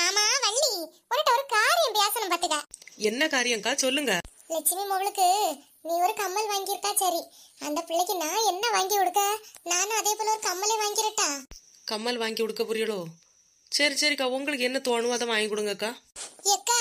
ஆமா வள்ளி உன்கிட்ட ஒரு காரியம் பேசணும் பாத்துக்க என்ன காரியம்க்கா சொல்லுங்க லட்சுமி மகளுக்கு நீ ஒரு கம்மல் வாங்கியிருக்கா சரி அந்த பிள்ளைக்கு நான் என்ன வாங்கி கொடுக்க நானும் அதே போல ஒரு கம்மலை வாங்கிடட்டா கம்மல் வாங்கி கொடுக்க புரியலோ சரி சரிக்கா உங்களுக்கு என்ன தோணும் அதை வாங்கி கொடுங்கக்கா ஏக்கா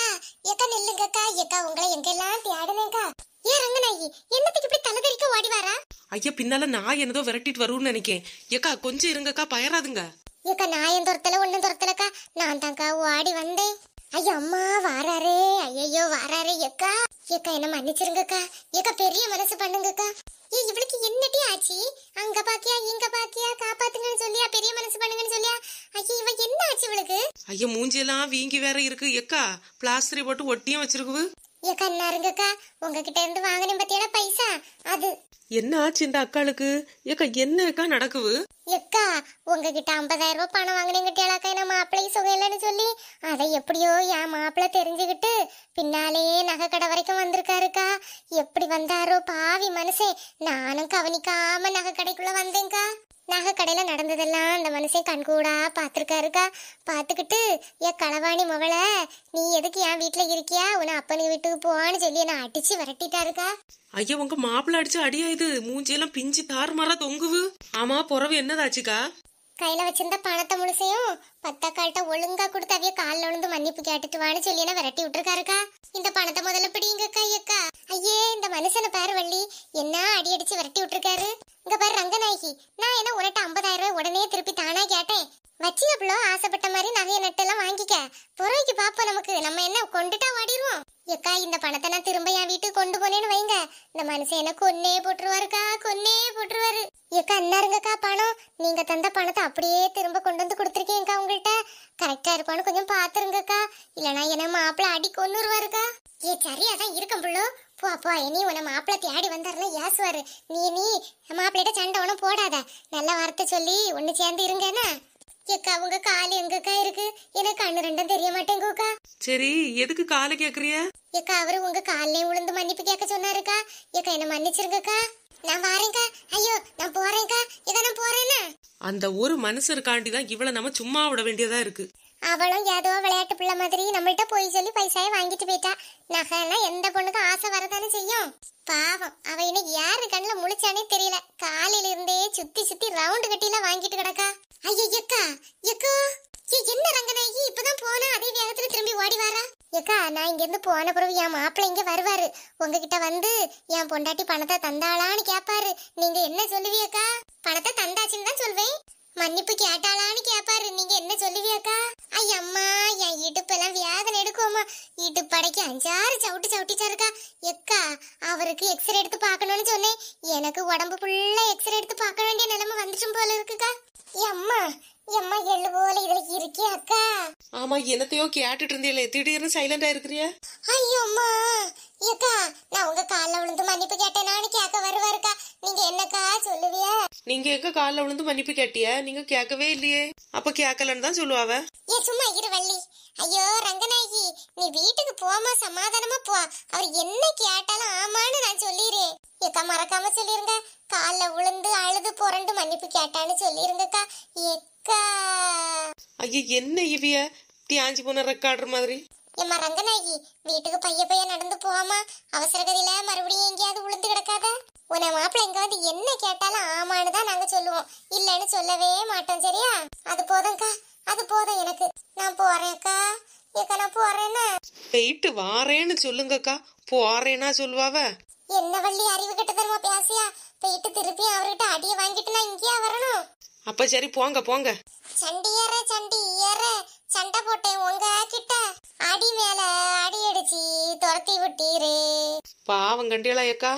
எக்கா நில்லுங்கக்கா ஏக்கா உங்களை எங்கெல்லாம் தேடுனேக்கா ஏ ரங்கநாயகி என்னத்துக்கு இப்படி தலை தெறிக்க ஓடி வாரா ஐயா பின்னால நான் என்னதோ விரட்டிட்டு வரும்னு நினைக்கேன் ஏக்கா கொஞ்சம் இருங்கக்கா பயராதுங்க ஏக்கா நான் என் துரத்தல ஒன்றும் துரத்தலக்கா நான் தான்க்கா ஓடி வந்தேன் ஐயோ அம்மா வாராரே ஐயோ வாராரே ஏக்கா ஏக்கா என்ன மன்னிச்சிருங்கக்கா ஏக்கா பெரிய மனசு பண்ணுங்கக்கா ஏ இவளுக்கு என்னட்டி ஆச்சு அங்க பாக்கியா இங்க பாக்கியா காப்பாத்துங்கன்னு சொல்லியா பெரிய மனசு பண்ணுங்கன்னு சொல்லியா ஐயோ இவ என்ன ஆச்சு இவளுக்கு ஐயோ மூஞ்சியெல்லாம் வீங்கி வேற இருக்கு எக்கா பிளாஸ்டரி போட்டு ஒட்டியும் வச்சிருக்கு ஏக்கா நறுங்கக்கா உங்ககிட்ட இருந்து வாங்கின பத்தியான பைசா அது என்ன ஆச்சு இந்த அக்காளுக்கு ஏக்கா என்னக்கா அக்கா நடக்குது எக்கா உங்ககிட்ட ஐம்பதாயிரம் ரூபாய் பணம் வாங்கினீங்கட்டியாளாக்கா நான் மாப்பிள்ளைக்கு சுகம் இல்லைன்னு சொல்லி அதை எப்படியோ என் மாப்பிள்ளை தெரிஞ்சுக்கிட்டு பின்னாலேயே நகை கடை வரைக்கும் வந்திருக்காருக்கா எப்படி வந்தாரோ பாவி மனசே நானும் கவனிக்காம நகை கடைக்குள்ள வந்தேங்க்கா நகை கடையில் நடந்ததெல்லாம் அந்த மனுஷன் கண்கூடா பார்த்துருக்காருக்கா பார்த்துக்கிட்டு என் களவாணி மகளை நீ எதுக்கு என் வீட்டில் இருக்கியா உன அப்பனுக்கு வீட்டுக்கு போவான்னு சொல்லி என்னை அடிச்சு விரட்டிட்டாருக்கா ஐயா உங்க மாப்பிள்ள அடிச்சு அடியாயுது இது மூஞ்சியெல்லாம் பிஞ்சு தார் மாறா தொங்குவு ஆமா புறவு என்னதாச்சுக்கா கையில வச்சிருந்த பணத்தை முழுசையும் பத்தக்கால்கிட்ட ஒழுங்கா கொடுத்து அவைய காலில் விழுந்து மன்னிப்பு கேட்டுட்டு வான்னு சொல்லி என்ன விரட்டி விட்டுருக்காருக்கா இந்த பணத்தை முதல்ல பிடிங்கக்கா ஐயக்கா ஐயே இந்த மனுஷனை பாரு வள்ளி என்ன அடி அடிச்சு விரட்டி விட்டுருக்காரு இந்த பாரு ரங்கநாயகி நான் என்ன உன்கிட்ட ஐம்பதாயிரம் ரூபாய் உடனே திருப்பி தானா கேட்டேன் வச்சியப்பளோ ஆசைப்பட்ட மாதிரி நகைய நட்டெல்லாம் வாங்கிக்க பொறவைக்கு பாப்போம் நமக்கு நம்ம என்ன கொண்டுட்டா வாடிடுவோம் எக்கா இந்த பணத்தை நான் திரும்ப என் வீட்டுக்கு கொண்டு போனேன்னு வைங்க இந்த மனுஷன் என்ன கொன்னே போட்டுருவாருக்கா கொன்னே போட்டுருவாரு எக்கா என்னருங்கக்கா பணம் நீங்க தந்த பணத்தை அப்படியே திரும்ப கொண்டு வந்து கொடுத்துருக்கேங்க்கா உங்கள்கிட்ட கரெக்டா இருப்பான்னு கொஞ்சம் பாத்துருங்கக்கா இல்லைனா என்ன மாப்பிள்ள அடி கொண்டுருவாருக்கா ஏ சரியா தான் இருக்கும் பிள்ளோ போ போ இனி உன மாப்பிள்ளை தேடி வந்தார்ல ஏசுவாரு நீ நீ மாப்பிள்ளைகிட்ட சண்டை ஒன்றும் போடாத நல்ல வார்த்தை சொல்லி ஒன்று சேர்ந்து இருங்கண்ணா எக்கா உங்க கால் எங்கக்கா இருக்கு எனக்கு கண்ணு ரெண்டும் தெரிய மாட்டேங்குக்கா சரி எதுக்கு காலை கேக்குறிய எக்கா அவரு உங்க கால்லயே உளுந்து மன்னிப்பு கேட்க சொன்னாருக்கா எக்கா என்ன மன்னிச்சிருங்கக்கா நான் வரேன்க்கா ஐயோ நான் போறேன்க்கா இதை நான் போறேன்னா அந்த ஒரு மனுஷருக்காண்டி தான் இவ்வளவு நம்ம சும்மா விட வேண்டியதா இருக்கு அவளும் ஏதோ விளையாட்டு பிள்ளை மாதிரி நம்மள்ட்ட போய் சொல்லி பைசாய வாங்கிட்டு போயிட்டா நகைனா எந்த பொண்ணுக்கும் ஆசை வரதானே செய்யும் பாவம் அவ இன்னைக்கு யாரு கண்ணுல முழிச்சானே தெரியல காலையில இருந்தே சுத்தி சுத்தி ரவுண்டு கட்டிலாம் வாங்கிட்டு கிடக்கா ஐயோ எக்கா எக்கோ என்ன ரங்கநாயகி இப்பதான் போனா அதே வேகத்துல திரும்பி ஓடி வாரா ஏக்கா நான் இருந்து போன பிறகு என் மாப்பிள்ள இங்க வருவாரு உங்ககிட்ட வந்து என் பொண்டாட்டி பணத்தை தந்தாளான்னு கேட்பாரு நீங்க என்ன சொல்லுவீக்கா பணத்தை தந்தாச்சுன்னு தான் சொல்வேன் மன்னிப்பு கேட்டாளான்னு கேப்பாரு நீங்க என்ன சொல்லுவியாக்கா ஐயம்மா என் இடுப்பெல்லாம் வேதனை எடுக்குமா இடுப்படைக்கு அஞ்சாறு சவுட்டு சவுட்டிச்சாருக்கா எக்கா அவருக்கு எக்ஸ்ரே எடுத்து பார்க்கணும்னு சொன்னேன் எனக்கு உடம்பு ஃபுல்லா எக்ஸ்ரே எடுத்து பார்க்க வேண்டிய நிலைமை வந்துட்டும் போல இருக்குக்கா அம்மா எம்மா எள்ளு போல இதுல இருக்கே அக்கா ஆமா என்னத்தையோ கேட்டுட்டு இருந்தீங்களே திடீர்னு சைலண்டா இருக்கிறியா ஐயோ அம்மா ஏக்கா நான் உங்க கால்ல விழுந்து மன்னிப்பு கேட்டேன் நானு கேட்க வருவாருக்கா நீங்க என்னக்கா சொல்லுவிய நீங்க எங்க கால்ல விழுந்து மன்னிப்பு கேட்டிய நீங்க கேட்கவே இல்லையே அப்ப கேட்கலன்னு தான் சொல்லுவாவ சும்மா இரு வள்ளி ஐயோ ரங்கநாயகி நீ வீட்டுக்கு போமா சமாதானமா போ அவர் என்ன கேட்டாலும் ஆமான்னு நான் சொல்லிடுறேன் ஏக்கா மறக்காம சொல்லிருங்க கால்ல விழுந்து அழுது புரண்டு மன்னிப்பு கேட்டான்னு சொல்லிருங்கக்கா ஏ ஐயோ என்ன இவிய தியாஞ்சி போன ரெக்கார்டர் மாதிரி ஏமா வீட்டுக்கு பைய பைய நடந்து போகாமா அவசர கதியில மறுபடியும் எங்கேயாவது உளுந்து கிடக்காத உன மாப்பிள்ள எங்க என்ன கேட்டாலும் ஆமான்னு நாங்க சொல்லுவோம் இல்லன்னு சொல்லவே மாட்டோம் சரியா அது அது போதும் எனக்கு நான் போறேன்க்கா ஏக்கா நான் போறேன்னு போயிட்டு வாரேன்னு சொல்லுங்கக்கா போறேன்னா சொல்லுவாவ என்ன வள்ளி அறிவு கிட்ட தருமா பேசியா போயிட்டு திருப்பி அவர்கிட்ட அடியை வாங்கிட்டு நான் இங்கேயா வரணும் அப்ப சரி போங்க போங்க சண்டியற சண்டியற சண்டை போட்டேன் உங்க கிட்ட அடி மேல அடி அடிச்சு துரத்தி விட்டீரே பாவம் கண்டியலா ஏக்கா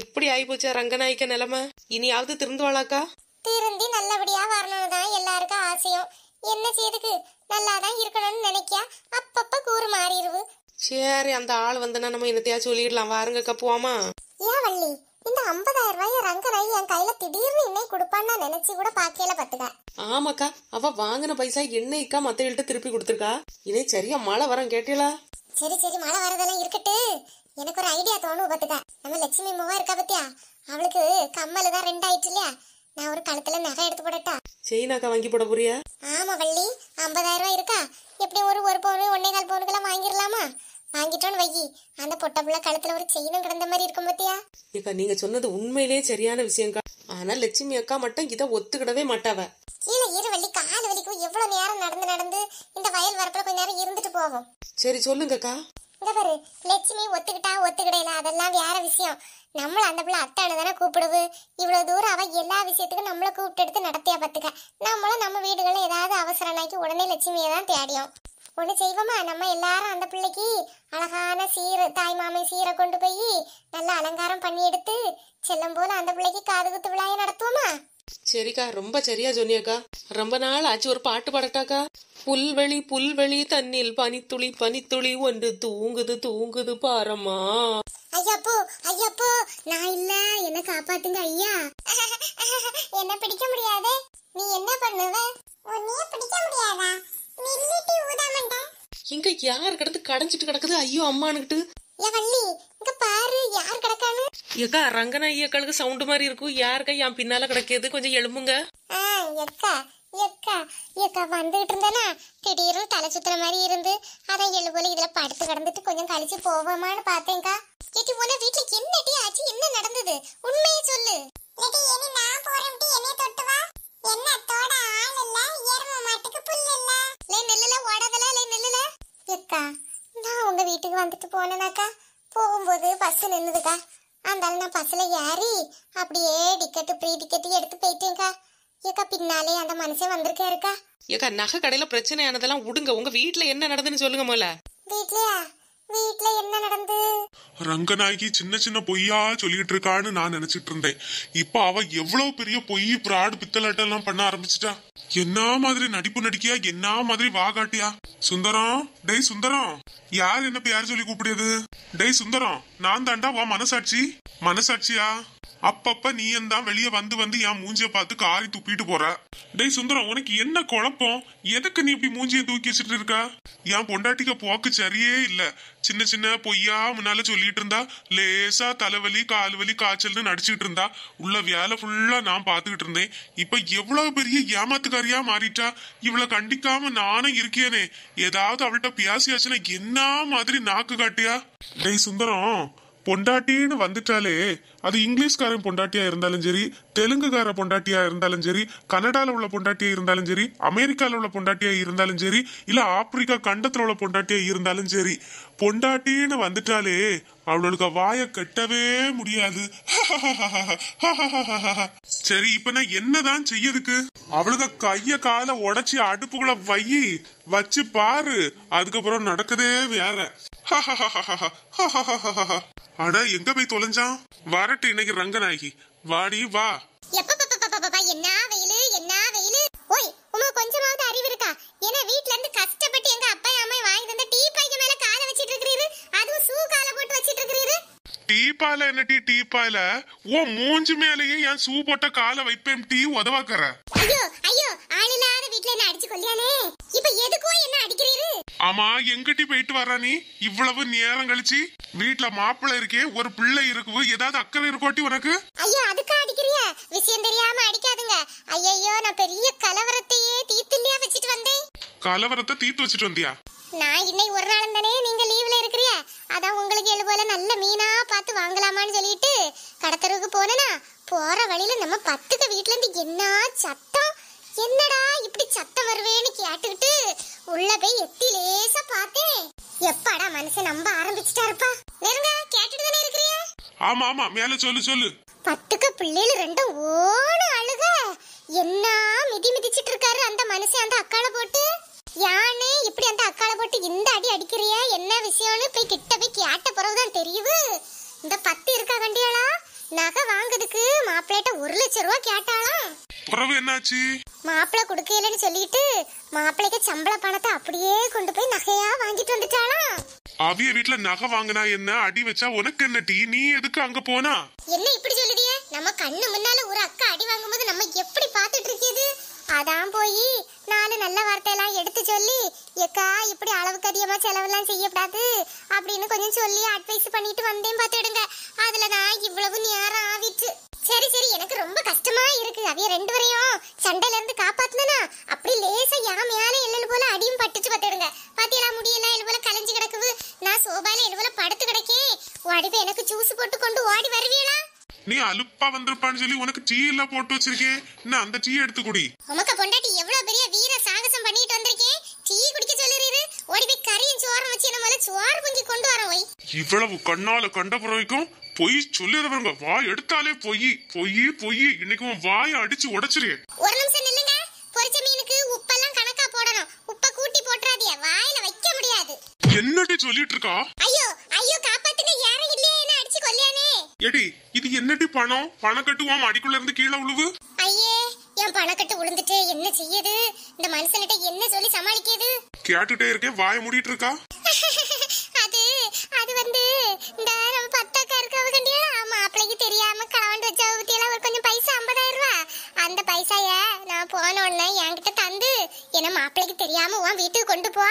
இப்படி ஆயிப்போச்சா ரங்கநாய்க்க நிலைமை இனியாவது திருந்துவாளாக்கா திருந்தி நல்லபடியா வரணும்னு தான் எல்லாருக்கும் ஆசையும் என்ன செய்யறதுக்கு நல்லா இருக்கணும்னு நினைக்கியா அப்பப்ப கூறு மாறிடுவு சரி அந்த ஆள் வந்தனா நம்ம என்னத்தையாச்சும் சொல்லிடலாம் வாருங்கக்கா போமா ஏன் வள்ளி இந்த ஐம்பதாயிரம் ரூபாய ரங்கநாய் என் கையில திடீர்னு இன்னைக்கு கொடுப்பான்னு நான் நினைச்சு கூட பாக்கையில பாத்துக்க ஆமாக்கா அவ வாங்கின பைசா என்னைக்கா மத்தவங்கள்ட்ட திருப்பி கொடுத்துருக்கா இனி சரியா மழை வரம் கேட்டீங்களா சரி சரி மழை வரதெல்லாம் இருக்கட்டு எனக்கு ஒரு ஐடியா தோணும் பாத்துக்க நம்ம லட்சுமி மூவா இருக்கா பத்தியா அவளுக்கு கம்மல் தான் ரெண்டு ஆயிட்டு இல்லையா நான் ஒரு கழுத்துல நகை எடுத்து போடட்டா செயினாக்கா வாங்கி போட போறியா ஆமா வள்ளி ஐம்பதாயிரம் ரூபாய் இருக்கா எப்படி ஒரு ஒரு பவுன் ஒன்னே கால் பவுனுக்கெல்லாம் வாங்கிடலாமா வாங்கிட்டோன்னு வை அந்த பொட்டை புள்ள கழுத்துல ஒரு செயினும் கிடந்த மாதிரி இருக்கும் பத்தியா ஏக்கா நீங்க சொன்னது உண்மையிலேயே சரியான விஷயம்க்கா ஆனா லட்சுமி அக்கா மட்டும் இதை ஒத்துக்கிடவே மாட்டாவ கீழே இரு வள்ளி கால் வலிக்கும் எவ்வளவு நேரம் நடந்து நடந்து இந்த வயல் வரப்புல கொஞ்ச நேரம் இருந்துட்டு போகும் சரி சொல்லுங்கக்கா இந்த பாரு லட்சுமி ஒத்துக்கிட்டா ஒத்துக்கிடையில அதெல்லாம் வேற விஷயம் நம்மள அந்த பிள்ளை அத்தானு தானே கூப்பிடுவு இவ்வளவு தூரம் அவ எல்லா விஷயத்துக்கும் நம்மள கூப்பிட்டு எடுத்து நடத்தியா பாத்துக்க நம்மளும் நம்ம வீடுகளில் ஏதாவது அவசரம் ஆக்கி உடனே லட்சுமியை தான் தேடியும் ஒன்று செய்வோமா நம்ம எல்லாரும் அந்த பிள்ளைக்கு அழகான சீர தாய் மாமன் சீரை கொண்டு போய் நல்லா அலங்காரம் பண்ணி எடுத்து செல்லும் போல அந்த பிள்ளைக்கு காது குத்து விழாயை நடத்துவோமா சரிக்கா ரொம்ப சரியா சொன்னியக்கா ரொம்ப நாள் ஆச்சு ஒரு பாட்டு பாடட்டாக்கா புல்வெளி புல்வெளி தண்ணில் பனித்துளி பனித்துளி ஒன்று தூங்குது தூங்குது பாரம்மா ஐயாப்போ ஐயாப்போ நான் இல்ல என்ன காப்பாத்துங்க ஐயா என்ன பிடிக்க முடியாது நீ என்ன பண்ணுவ உன்னைய பிடிக்க முடியாதா இங்க யார் கிடந்து கடைஞ்சிட்டு கிடக்குது ஐயோ அம்மானுக்கிட்டு எக்கா ரங்கநாயகி ஐயக்களுக்கு சவுண்ட் மாதிரி இருக்கும் யாருக்கா என் பின்னால கிடக்கிறது கொஞ்சம் எழும்புங்க எக்கா எக்கா எக்கா வந்துகிட்டு இருந்தேனா திடீர்னு தலை சுத்துற மாதிரி இருந்து அதான் எள்ளு இதுல படுத்து கிடந்துட்டு கொஞ்சம் கழிச்சு போவோமான்னு பார்த்தேங்க்கா கேட்டி உன வீட்டுல என்ன டீ ஆச்சு என்ன நடந்தது உண்மையை சொல்லு நான் போறேன் என்னைய தொட்டு என்ன தோட ஆள் மாட்டுக்கு புல் இல்ல லே நெல்லுல ஓடாதல லே அக்கா நான் உங்க வீட்டுக்கு வந்துட்டு போனேனாக்கா போகும்போது பஸ் நின்றுதுக்கா அந்த நான் பஸ்ல ஏறி அப்படியே டிக்கெட்டு ப்ரீ டிக்கெட்டு எடுத்து போயிட்டேங்க்கா ஏக்கா பின்னாலே அந்த மனுஷன் வந்திருக்காருக்கா ஏக்கா நகை கடையில் பிரச்சனையானதெல்லாம் விடுங்க உங்கள் வீட்டில் என்ன நடந்துன்னு சொல்லுங்க முதல்ல வீட்லயா வீட்ல என்ன நடந்து ரங்கநாயகி சின்ன சின்ன பொய்யா சொல்லிட்டு இருக்கான்னு நான் நினைச்சிட்டு இருந்தேன் இப்ப அவ எவ்வளவு பெரிய பொய் பிராடு பித்தலாட்டம் பண்ண ஆரம்பிச்சிட்டா என்ன மாதிரி நடிப்பு நடிக்கியா என்ன மாதிரி வாகாட்டியா சுந்தரம் டேய் சுந்தரம் யார் என்ன பேர் சொல்லி கூப்பிடுது டேய் சுந்தரம் நான் தாண்டா வா மனசாட்சி மனசாட்சியா அப்பப்ப நீ தான் வெளியே வந்து வந்து என் மூஞ்சிய பார்த்து காரி துப்பிட்டு போற டேய் சுந்தரம் உனக்கு என்ன குழப்பம் எதுக்கு நீ இப்படி மூஞ்சிய தூக்கி வச்சுட்டு இருக்க என் பொண்டாட்டிக்க போக்கு சரியே இல்ல சின்ன சின்ன பொய்யா முன்னால சொல்லிட்டு இருந்தா லேசா தலைவலி கால் வலி காய்ச்சல்னு நடிச்சிட்டு இருந்தா உள்ள வேலை ஃபுல்லா நான் பாத்துக்கிட்டு இருந்தேன் இப்ப எவ்வளவு பெரிய ஏமாத்துக்காரியா மாறிட்டா இவ்வளவு கண்டிக்காம நானும் இருக்கேனே ஏதாவது அவள்கிட்ட பேசியாச்சுன்னா என்ன மாதிரி நாக்கு காட்டியா டேய் சுந்தரம் பொண்டாட்டின்னு வந்துட்டாலே அது இங்கிலீஷ்காரன் பொண்டாட்டியா இருந்தாலும் சரி தெலுங்குகார பொண்டாட்டியா இருந்தாலும் சரி கனடால உள்ள பொண்டாட்டியா இருந்தாலும் சரி அமெரிக்கால உள்ள பொண்டாட்டியா இருந்தாலும் சரி இல்ல ஆப்பிரிக்கா கண்டத்துல உள்ள பொண்டாட்டியா இருந்தாலும் சரி பொண்டாட்டின்னு வந்துட்டாலே அவளுக்கு வாய கட்டவே முடியாது சரி இப்ப நான் என்னதான் செய்யறதுக்கு அவளுக்கு கைய கால உடைச்சி அடுப்புக்குள்ள வையி வச்சு பாரு அதுக்கப்புறம் நடக்குதே வேற அட எங்க போய் தொலைஞ்சான் வரட்டு இன்னைக்கு ரங்கநாயகி வாடி வா என்ன வெயிலு என்ன வெயிலு ஓய் உமா கொஞ்சமாவது அறிவு இருக்கா ஏன்னா வீட்ல இருந்து கஷ்டப்பட்டு எங்க அப்பா அம்மா வாங்கி தந்த டீ பாய்க்கு கால வச்சிட்டு இருக்கிறீரு அதுவும் சூ கால போட்டு வச்சிட்டு இருக்கிறீரு என்ன டீ டீ ஓ மூஞ்சி மேலேயே என் சூ போட்ட காலை வைப்பேன் டீ உதவாக்கற ஐயோ ஆமா எங்கிட்ட போயிட்டு வர்ற நீ இவ்வளவு நேரம் கழிச்சு வீட்டுல மாப்பிள்ள இருக்கே ஒரு பிள்ளை இருக்கு ஏதாவது அக்கறை இருக்கோட்டி உனக்கு ஐயோ அதுக்கா அடிக்கிறிய விஷயம் தெரியாம அடிக்காதுங்க ஐயோ நான் பெரிய கலவரத்தையே தீத்துலயா வச்சிட்டு வந்தேன் கலவரத்தை தீத்து வச்சிட்டு வந்தியா நான் இன்னைக்கு ஒரு நாள் தானே நீங்க லீவ்ல இருக்கிறிய அதான் உங்களுக்கு போல நல்ல மீனா பார்த்து வாங்கலாமான்னு சொல்லிட்டு கடத்தருக்கு போனனா போற வழியில நம்ம பத்துக்கு வீட்டுல இருந்து என்ன சத்தம் என்னடா இப்படி சத்தம் வருவேன்னு கேட்டுக்கிட்டு உள்ள போய் எட்டி லேசா பார்த்தேன் எப்பாடா மனுஷன் நம்ப ஆரம்பிச்சிட்டாருப்பா நெருங்க கேட்டுட்டு தானே இருக்கிறிய ஆமா ஆமா மேல சொல்லு சொல்லு பத்துக்கு பிள்ளைகள் ரெண்டும் ஓடு அழுக என்ன மிதி மிதிச்சிட்டு இருக்காரு அந்த மனுஷன் அந்த அக்கால போட்டு யானே இப்படி அந்த அக்கால போட்டு இந்த அடி அடிக்கிறிய என்ன விஷயம்னு போய் கிட்ட போய் கேட்ட பிறகுதான் தெரியுது இந்த பத்து இருக்கா கண்டியாளா நகை வாங்குறதுக்கு மாப்பிள்ளைகிட்ட ஒரு லட்சம் ரூபா கேட்டாலாம் பிறவு என்னாச்சு மாப்பிள குடுக்கலன்னு சொல்லிட்டு மாப்பிளைக்கு சம்பள பணத்தை அப்படியே கொண்டு போய் நகையா வாங்கிட்டு வந்துட்டாளா அவிய வீட்ல நகை வாங்கினா என்ன அடி வச்சா உனக்கு என்ன டீ நீ எதுக்கு அங்க போனா என்ன இப்படி சொல்லுதிய நம்ம கண்ணு முன்னால ஒரு அக்கா அடி வாங்கும்போது நம்ம எப்படி பாத்துட்டு இருக்கிறது அதான் போய் நாலு நல்ல வார்த்தையெல்லாம் எடுத்து சொல்லி ஏக்கா இப்படி அளவுக்கு அதிகமா செலவெல்லாம் செய்யக்கூடாது அப்படின்னு கொஞ்சம் சொல்லி அட்வைஸ் பண்ணிட்டு வந்தேன் பாத்துடுங்க அதுல நான் இவ்வளவு நேரம் ஆவிட்டு சரி சரி எனக்கு ரொம்ப கஷ்டமா இருக்கு அவைய ரெண்டு வரையும் சண்டையில இருந்து காப்பாத்தினா அப்படி லேசா யா மேல எல்லல் போல அடியும் பட்டுச்சு பாத்துடுங்க பாத்தியெல்லாம் முடியெல்லாம் எல்லு போல கலைஞ்சு கிடக்குது நான் சோபால எல்லு போல படுத்து கிடக்கே உன் எனக்கு ஜூஸ் போட்டு கொண்டு ஓடி வருவீங்களா நீ அலுப்பா வந்திருப்பான்னு சொல்லி உனக்கு டீ எல்லாம் போட்டு வச்சிருக்கேன் நான் அந்த டீ எடுத்து குடி உமக்க பொண்டாட்டி எவ்வளவு பெரிய வீர சாகசம் பண்ணிட்டு வந்திருக்கேன் ஓடி போய் கறியும் சோறும் வச்சு என்ன முதல்ல சோறு பொங்கி கொண்டு வர போய் இவ்வளவு கண்ணால கண்ட பிறவைக்கும் பொய் சொல்லிடுவாங்க வாய் எடுத்தாலே பொய் பொய் பொய் இன்னைக்கு வாய அடிச்சு உடைச்சிரு ஒரு நிமிஷம் நில்லுங்க பொரிச்ச மீனுக்கு உப்பெல்லாம் கணக்கா போடணும் உப்பை கூட்டி போட்டுறாதீங்க வாயில வைக்க முடியாது என்னடி சொல்லிட்டு இருக்கா ஐயோ ஐயோ காப்பாத்துங்க யாரும் இல்லையே என்ன அடிச்சு கொல்லையானே எடி இது என்னடி பணம் பணம் கட்டுவாம் அடிக்குள்ள இருந்து கீழே உழுவு என் பணக்கட்டு உளுந்துட்டு என்ன செய்யுது இந்த மனுஷன்கிட்ட என்ன சொல்லி சமாளிக்கிறது கேட்டுட்டே இருக்கேன் வாய மூடிட்டு இருக்கா அது அது வந்து இந்த நம்ம பத்தாக்கா இருக்கவ கண்டியா மாப்பிள்ளைக்கு தெரியாம கலவாண்டு வச்ச பத்தியெல்லாம் ஒரு கொஞ்சம் பைசா ஐம்பதாயிரம் ரூபா அந்த பைசாய நான் போன உடனே என்கிட்ட தந்து என்ன மாப்பிளைக்கு தெரியாம உன் வீட்டுக்கு கொண்டு போ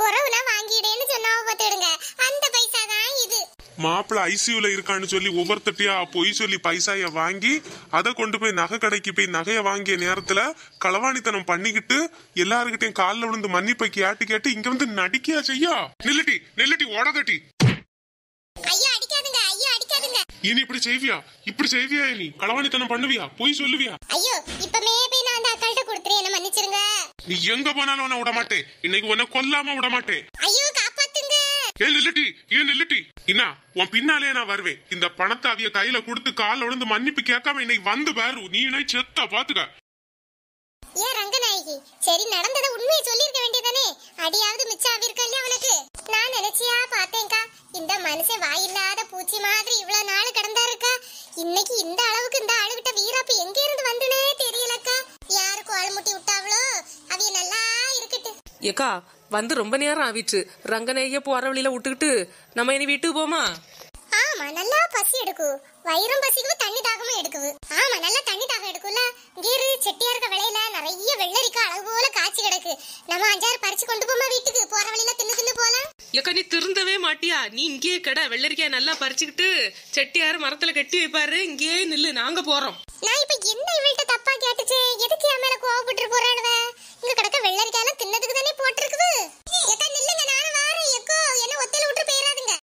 புறவு வாங்கிடுன்னு சொன்னாவ பார்த்துடுங்க அந்த பைசா தான் இது மாப்பிள்ள ஐசியூல இருக்கான்னு சொல்லி ஒவ்வொருத்தட்டையா பொய் சொல்லி பைசாய வாங்கி அதை கொண்டு போய் நகை கடைக்கு போய் நகையை வாங்கிய நேரத்துல களவாணித்தனம் பண்ணிக்கிட்டு எல்லாருக்கிட்டையும் காலில் விழுந்து மன்னிப்பை கேட்டு கேட்டு இங்க வந்து நடிக்கையா செய்யா நில்லட்டி நில்லட்டி ஓடதட்டி இனி இப்படி செய்வியா இப்படி செய்வியா நீ களவாணித்தனம் பண்ணுவியா பொய் சொல்லுவியா ஐயோ இப்பமே போய் நான் அந்த கொடுத்துறேன் என்ன மன்னிச்சிருங்க நீ எங்க போனாலும் உன்னை விட மாட்டேன் இன்னைக்கு உன்னை கொல்லாம விட மாட்டேன் ஏ நில்லுட்டி ஏ நில்லுட்டி என்ன உன் பின்னாலே நான் வருவேன் இந்த பணத்தை அவிய கையில கொடுத்து கால உழுந்து மன்னிப்பு கேட்காம இன்னைக்கு வந்து பாரு நீ இன்னைக்கு செத்த பாத்துக்க ஏன் ரங்கநாயகி சரி நடந்தத உண்மையை சொல்லிருக்க வேண்டியதானே அடியாவது மிச்சம் ஆவிருக்கா இல்லையா உனக்கு நான் நினைச்சியா பார்த்தேன்க்கா இந்த மனுஷன் வாயில்லாத பூச்சி மாதிரி இவ்வளவு நாள் கிடந்தா இருக்கா இன்னைக்கு இந்த அளவுக்கு இந்த ஆளுகிட்ட வீராப்பு எங்க இருந்து வந்துனே தெரியலக்கா யாருக்கு ஆள் முட்டி விட்டாவளோ அவிய நல்லா இருக்கட்டு ஏக்கா வந்து ரொம்ப நேரம் ஆவிட்டு ரங்கநேய போற வழியில விட்டுக்கிட்டு நம்ம இனி வீட்டுக்கு போமா ஆமா நல்லா பசி எடுக்கும் வயிறும் பசிக்கும் தண்ணி தாகமும் எடுக்குது ஆமா நல்லா தண்ணி தாகம் எடுக்கும்ல கீரு செட்டியா இருக்க விலையில நிறைய வெள்ளரிக்கா அழகு போல காய்ச்சி கிடக்கு நம்ம அஞ்சாறு பறிச்சு கொண்டு போமா வீட்டுக்கு போற வழியில தின்னு தின்னு போலாம் ஏக்கா நீ திருந்தவே மாட்டியா நீ இங்கேயே கடை வெள்ளரிக்காய் நல்லா பறிச்சுக்கிட்டு செட்டியார் மரத்துல கட்டி வைப்பாரு இங்கேயே நில்லு நாங்க போறோம் நான் இப்ப என்ன இவள்கிட்ட தப்பா கேட்டுச்சு எதுக்கு என் மேல கோவப்பட்டு போறானுவ இங்க கிடக்க வெள்ளரிக்காயெல்லாம் தின்னதுக்கு தானே போட்டிருக்குது எக்கா நில்லுங்க நானும் வாரேன் என்ன ஒத்தையில விட்டு